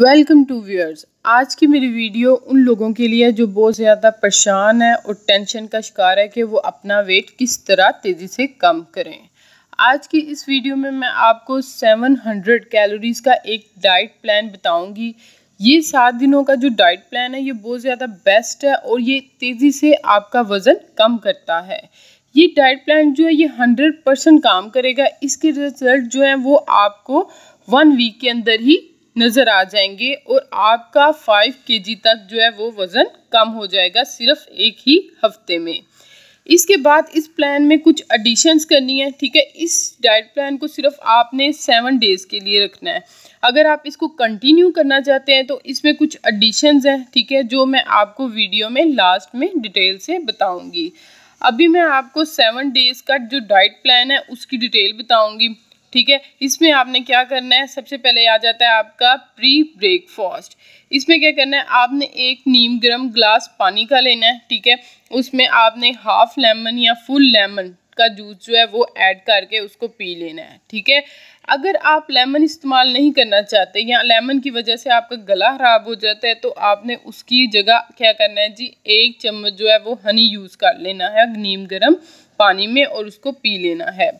welcome to viewers आज की मेरी वीडियो उन लोगों के लिए जो बहुत ज़्यादा परेशान है और टेंशन का शिकार है कि वो अपना वेट किस तरह तेज़ी से कम करें आज की इस वीडियो में मैं आपको 700 कैलोरीज़ का एक डाइट प्लान बताऊंगी ये सात दिनों का जो डाइट प्लान है ये बहुत ज़्यादा बेस्ट है और ये तेज़ी से आपका वज़न कम करता है ये डाइट प्लान जो है ये हंड्रेड परसेंट काम करेगा इसके रिजल्ट जो है वो आपको वन वीक के अंदर ही नज़र आ जाएंगे और आपका फाइव के तक जो है वो वज़न कम हो जाएगा सिर्फ एक ही हफ्ते में इसके बाद इस प्लान में कुछ एडिशंस करनी है ठीक है इस डाइट प्लान को सिर्फ आपने सेवन डेज़ के लिए रखना है अगर आप इसको कंटिन्यू करना चाहते हैं तो इसमें कुछ एडिशंस हैं ठीक है जो मैं आपको वीडियो में लास्ट में डिटेल से बताऊंगी अभी मैं आपको सेवन डेज़ का जो डाइट प्लान है उसकी डिटेल बताऊंगी ठीक है इसमें आपने क्या करना है सबसे पहले आ जाता है आपका प्री ब्रेकफास्ट इसमें क्या करना है आपने एक नीम गर्म ग्लास पानी का लेना है ठीक है उसमें आपने हाफ लेमन या फुल लेमन का जूस जो है वो ऐड करके उसको पी लेना है ठीक है अगर आप लेमन इस्तेमाल नहीं करना चाहते या लेमन की वजह से आपका गला ख़राब हो जाता है तो आपने उसकी जगह क्या करना है जी एक चम्मच जो है वो हनी यूज़ कर लेना है नीम गर्म पानी में और उसको पी लेना है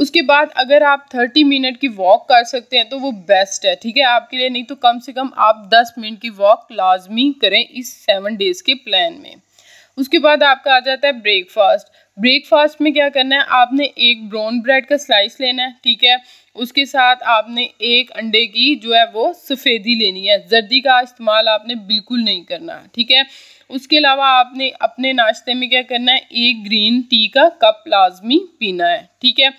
उसके बाद अगर आप थर्टी मिनट की वॉक कर सकते हैं तो वो बेस्ट है ठीक है आपके लिए नहीं तो कम से कम आप दस मिनट की वॉक लाजमी करें इस सेवन डेज़ के प्लान में उसके बाद आपका आ जाता है ब्रेकफास्ट ब्रेकफास्ट में क्या करना है आपने एक ब्राउन ब्रेड का स्लाइस लेना है ठीक है उसके साथ आपने एक अंडे की जो है वो सफ़ेदी लेनी है जर्दी का इस्तेमाल आपने बिल्कुल नहीं करना ठीक है उसके अलावा आपने अपने नाश्ते में क्या करना है एक ग्रीन टी का कप लाजमी पीना है ठीक है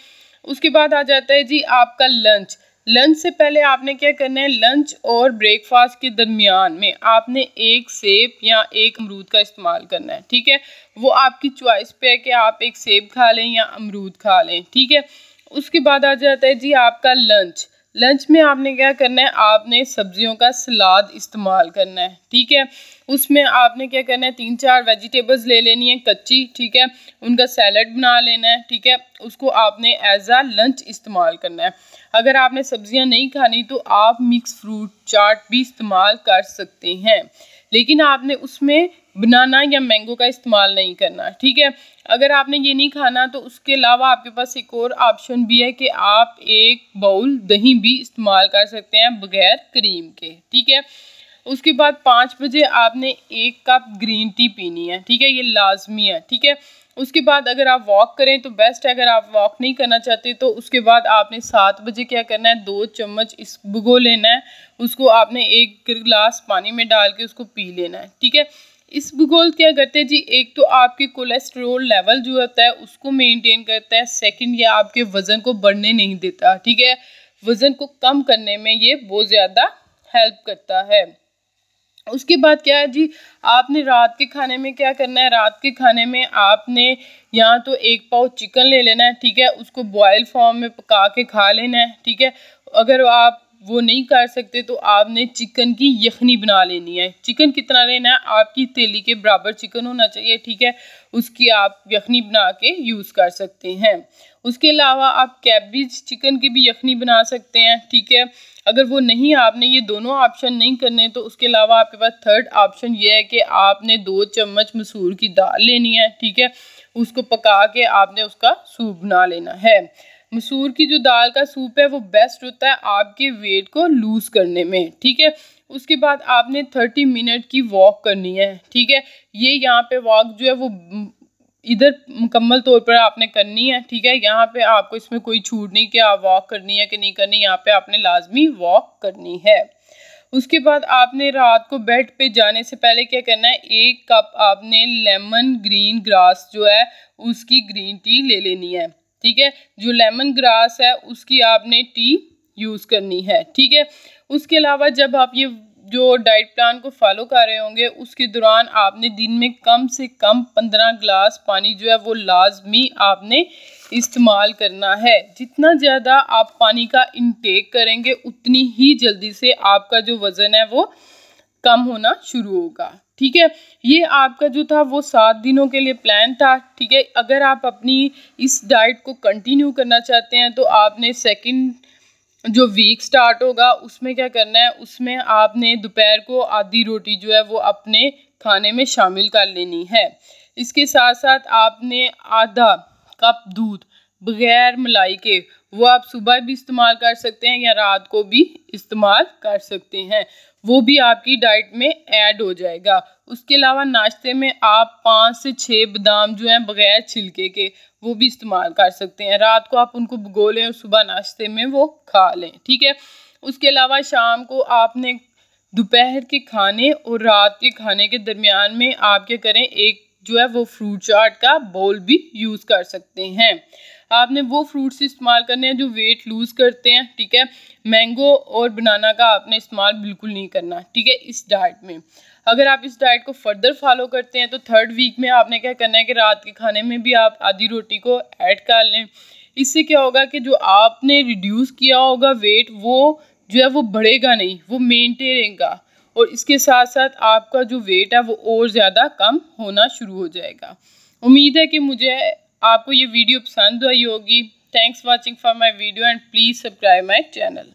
उसके बाद आ जाता है जी आपका लंच लंच से पहले आपने क्या करना है लंच और ब्रेकफास्ट के दरमियान में आपने एक सेब या एक अमरूद का इस्तेमाल करना है ठीक है वो आपकी चॉइस पे है कि आप एक सेब खा लें या अमरूद खा लें ठीक है उसके बाद आ जाता है जी आपका लंच लंच में आपने क्या करना है आपने सब्जियों का सलाद इस्तेमाल करना है ठीक है उसमें आपने क्या करना है तीन चार वेजिटेबल्स ले लेनी है कच्ची ठीक है उनका सैलड बना लेना है ठीक है उसको आपने एज आ लंच इस्तेमाल करना है अगर आपने सब्जियां नहीं खानी तो आप मिक्स फ्रूट चाट भी इस्तेमाल कर सकते हैं लेकिन आपने उसमें बनाना या मैंगो का इस्तेमाल नहीं करना ठीक है अगर आपने ये नहीं खाना तो उसके अलावा आपके पास एक और ऑप्शन भी है कि आप एक बाउल दही भी इस्तेमाल कर सकते हैं बगैर क्रीम के ठीक है उसके बाद पाँच बजे आपने एक कप ग्रीन टी पीनी है ठीक है ये लाजमी है ठीक है उसके बाद अगर आप वॉक करें तो बेस्ट है अगर आप वॉक नहीं करना चाहते तो उसके बाद आपने सात बजे क्या करना है दो चम्मच इस भुगो लेना है उसको आपने एक गिलास पानी में डाल के उसको पी लेना है ठीक है इस भूगोल क्या करते हैं जी एक तो आपके कोलेस्ट्रोल लेवल जो होता है उसको मेंटेन करता है सेकंड ये आपके वज़न को बढ़ने नहीं देता ठीक है वज़न को कम करने में ये बहुत ज़्यादा हेल्प करता है उसके बाद क्या है जी आपने रात के खाने में क्या करना है रात के खाने में आपने या तो एक पाव चिकन ले लेना है ठीक है उसको बॉयल फॉर्म में पका के खा लेना है ठीक है अगर आप वो नहीं कर सकते तो आपने चिकन की यखनी बना लेनी है चिकन कितना लेना है आपकी तेली के बराबर चिकन होना चाहिए ठीक है उसकी आप यखनी बना के यूज़ कर सकते हैं उसके अलावा आप कैबिज चिकन की भी यखनी बना सकते हैं ठीक है अगर वो नहीं आपने ये दोनों ऑप्शन नहीं करने तो उसके अलावा आपके पास थर्ड ऑप्शन ये है कि आपने दो चम्मच मसूर की दाल लेनी है ठीक है उसको पका के आपने उसका सूप बना लेना है मसूर की जो दाल का सूप है वो बेस्ट होता है आपके वेट को लूज़ करने में ठीक है उसके बाद आपने थर्टी मिनट की वॉक करनी है ठीक है ये यहाँ पे वॉक जो है वो इधर मुकम्मल तौर पर आपने करनी है ठीक है यहाँ पे आपको इसमें कोई छूट नहीं कि आप वॉक करनी है कि नहीं करनी यहाँ पे आपने लाजमी वॉक करनी है उसके बाद आपने रात को बेड पे जाने से पहले क्या करना है एक कप आपने लेमन ग्रीन ग्रास जो है उसकी ग्रीन टी ले लेनी है ठीक है जो लेमन ग्रास है उसकी आपने टी यूज़ करनी है ठीक है उसके अलावा जब आप ये जो डाइट प्लान को फॉलो कर रहे होंगे उसके दौरान आपने दिन में कम से कम पंद्रह ग्लास पानी जो है वो लाजमी आपने इस्तेमाल करना है जितना ज़्यादा आप पानी का इनटेक करेंगे उतनी ही जल्दी से आपका जो वज़न है वो कम होना शुरू होगा ठीक है ये आपका जो था वो सात दिनों के लिए प्लान था ठीक है अगर आप अपनी इस डाइट को कंटिन्यू करना चाहते हैं तो आपने सेकंड जो वीक स्टार्ट होगा उसमें क्या करना है उसमें आपने दोपहर को आधी रोटी जो है वो अपने खाने में शामिल कर लेनी है इसके साथ साथ आपने आधा कप दूध बगैर मलाई के वो आप सुबह भी इस्तेमाल कर सकते हैं या रात को भी इस्तेमाल कर सकते हैं वो भी आपकी डाइट में ऐड हो जाएगा उसके अलावा नाश्ते में आप पाँच से छः बादाम जो हैं बग़ैर छिलके के वो भी इस्तेमाल कर सकते हैं रात को आप उनको भगो लें और सुबह नाश्ते में वो खा लें ठीक है उसके अलावा शाम को आपने दोपहर के खाने और रात के खाने के दरमियान में आप क्या करें एक जो है वो फ्रूट चाट का बोल भी यूज़ कर सकते हैं आपने वो फ्रूट्स इस्तेमाल करने हैं जो वेट लूज़ करते हैं ठीक है मैंगो और बनाना का आपने इस्तेमाल बिल्कुल नहीं करना ठीक है इस डाइट में अगर आप इस डाइट को फर्दर फॉलो करते हैं तो थर्ड वीक में आपने क्या करना है कि रात के खाने में भी आप आधी रोटी को ऐड कर लें इससे क्या होगा कि जो आपने रिड्यूस किया होगा वेट वो जो है वो बढ़ेगा नहीं वो मेनटेन रहेगा और इसके साथ साथ आपका जो वेट है वो और ज़्यादा कम होना शुरू हो जाएगा उम्मीद है कि मुझे आपको ये वीडियो पसंद आई होगी thanks watching for my video and please subscribe my channel